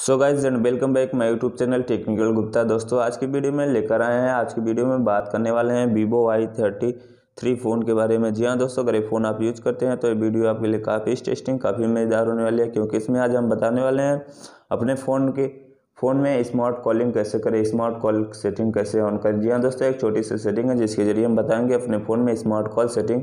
so guys and welcome back my YouTube channel technical Gupta दोस्तों आज की वीडियो में लेकर आए हैं आज की वीडियो में बात करने वाले हैं Vivo Y thirty three phone के बारे में जी हाँ दोस्तों अगर ये फ़ोन आप यूज़ करते हैं तो ये वीडियो आपके लिए काफ़ी इंटरेस्टिंग काफ़ी मज़ेदार होने वाली है क्योंकि इसमें आज हम बताने वाले हैं अपने फ़ोन के फ़ोन में स्मार्ट कॉलिंग कैसे करें स्मार्ट कॉल सेटिंग कैसे ऑन करें जी हाँ दोस्तों एक छोटी सी सेटिंग है जिसके जरिए हम बताएंगे अपने फ़ोन में स्मार्ट कॉल सेटिंग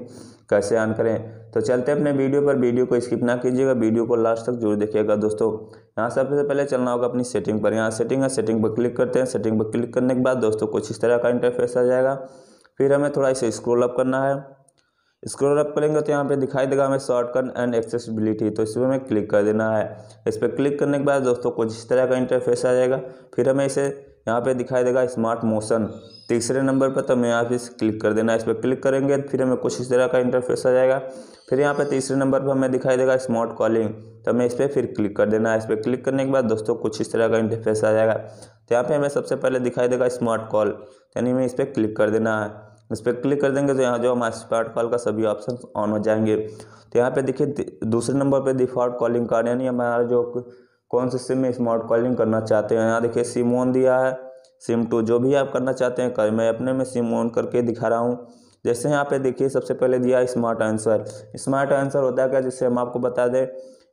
कैसे ऑन करें तो चलते हैं अपने वीडियो पर वीडियो को स्किप ना कीजिएगा वीडियो को लास्ट तक जरूर देखिएगा दोस्तों यहाँ सबसे पहले चलना होगा अपनी सेटिंग पर यहाँ सेटिंग है सेटिंग पर क्लिक करते हैं सेटिंग पर क्लिक करने के बाद दोस्तों कुछ इस तरह का इंटरफेस आ जाएगा फिर हमें थोड़ा इसे स्क्रोल अप करना है स्क्रॉल अप करेंगे तो यहाँ पे दिखाई देगा हमें शॉर्टकट एंड एक्सेसिबिलिटी तो इस पर हमें क्लिक कर देना है इस पर क्लिक करने के बाद दोस्तों कुछ इस तरह का इंटरफेस आ जाएगा फिर हमें इसे यहाँ पे दिखाई देगा स्मार्ट मोशन तीसरे नंबर पर तो हमें यहाँ पे क्लिक कर देना है इस पर क्लिक करेंगे तो फिर हमें कुछ इस तरह का इंटरफेस आ जाएगा फिर यहाँ पर तीसरे नंबर पर हमें दिखाई देगा स्मार्ट कॉलिंग तो हमें इस पर फिर क्लिक कर देना है इस पर क्लिक करने के बाद दोस्तों कुछ इस तरह का इंटरफेस आ जाएगा तो यहाँ पर हमें सबसे पहले दिखाई देगा स्मार्ट कॉल यानी हमें इस पर क्लिक कर देना है इस पर क्लिक कर देंगे तो यहाँ जो हमारे स्मार्ट कॉल का सभी ऑप्शन ऑन हो जाएंगे तो यहाँ पे देखिए दूसरे नंबर पे डिफॉल्ट कॉलिंग कार्ड यानी हमारा जो कौन से सिम में स्मार्ट कॉलिंग करना चाहते हैं यहाँ देखिए सिम ऑन दिया है सिम टू जो भी आप करना चाहते हैं कर मैं अपने में सिम ऑन करके दिखा रहा हूँ जैसे यहाँ पे देखिए सबसे पहले दिया स्मार्ट आंसर स्मार्ट आंसर होता है क्या जिससे हम आपको बता दें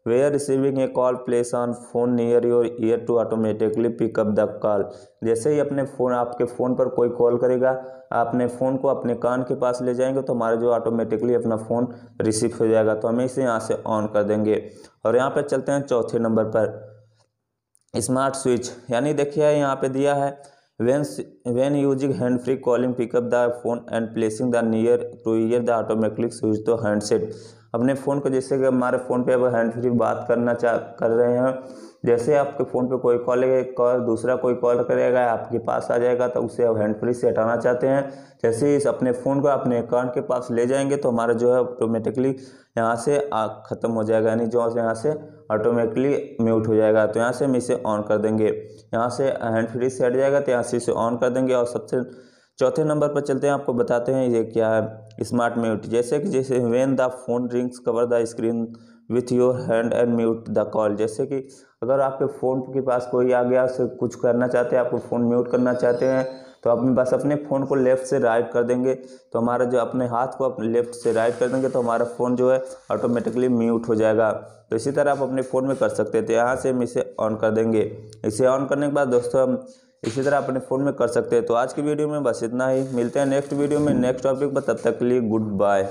we are receiving a call place on phone near your ear to automatically pick up the call जैसे ही अपने फोन आपके फ़ोन पर कोई कॉल करेगा अपने फ़ोन को अपने कान के पास ले जाएंगे तो हमारा जो ऑटोमेटिकली अपना फ़ोन रिसीव हो जाएगा तो हमें इसे यहाँ से ऑन कर देंगे और यहाँ पर चलते हैं चौथे नंबर पर स्मार्ट स्विच यानी देखिए यहाँ पर दिया है when when using hand free calling pick up the phone and placing the near to ear the automatically switch the handset अपने फ़ोन को जैसे कि हमारे फ़ोन पे अब हैंड फ्री बात करना चाह कर रहे हैं जैसे आपके फ़ोन पे कोई कॉल कॉल दूसरा कोई कॉल करेगा आपके पास आ जाएगा तो उसे आप हैंड फ्री से हटाना चाहते हैं जैसे इस अपने फ़ोन को अपने अकाउंट के पास ले जाएंगे तो हमारा जो है ऑटोमेटिकली यहाँ से ख़त्म हो जाएगा यानी जो यहाँ से ऑटोमेटिकली म्यूट हो जाएगा तो यहाँ से हम इसे ऑन कर देंगे यहाँ से हैंड फ्री से हट जाएगा तो यहाँ से इसे ऑन कर देंगे और सबसे चौथे नंबर पर चलते हैं आपको बताते हैं ये क्या है स्मार्ट म्यूट जैसे कि जैसे when the phone rings cover the screen with your hand and mute the call जैसे कि अगर आपके फ़ोन के पास कोई आ गया उसे कुछ करना चाहते हैं आपको फ़ोन म्यूट करना चाहते हैं तो आप बस अपने फ़ोन को लेफ़्ट से राइट कर देंगे तो हमारा जो अपने हाथ को आप लेफ़्ट से राइट कर देंगे तो हमारा फ़ोन जो है ऑटोमेटिकली म्यूट हो जाएगा तो इसी तरह आप अपने फ़ोन में कर सकते थे यहाँ से हम इसे ऑन कर देंगे इसे ऑन करने के बाद दोस्तों हम इसी तरह अपने फ़ोन में कर सकते हैं तो आज की वीडियो में बस इतना ही मिलते हैं नेक्स्ट वीडियो में नेक्स्ट टॉपिक पर तब तक के लिए गुड बाय